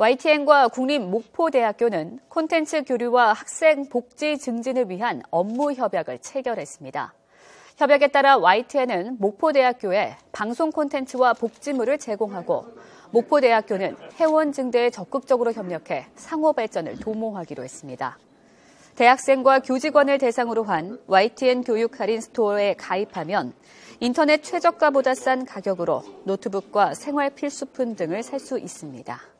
YTN과 국립목포대학교는 콘텐츠 교류와 학생 복지 증진을 위한 업무 협약을 체결했습니다. 협약에 따라 YTN은 목포대학교에 방송 콘텐츠와 복지물을 제공하고 목포대학교는 회원 증대에 적극적으로 협력해 상호 발전을 도모하기로 했습니다. 대학생과 교직원을 대상으로 한 YTN 교육 할인 스토어에 가입하면 인터넷 최저가보다 싼 가격으로 노트북과 생활 필수품 등을 살 수 있습니다.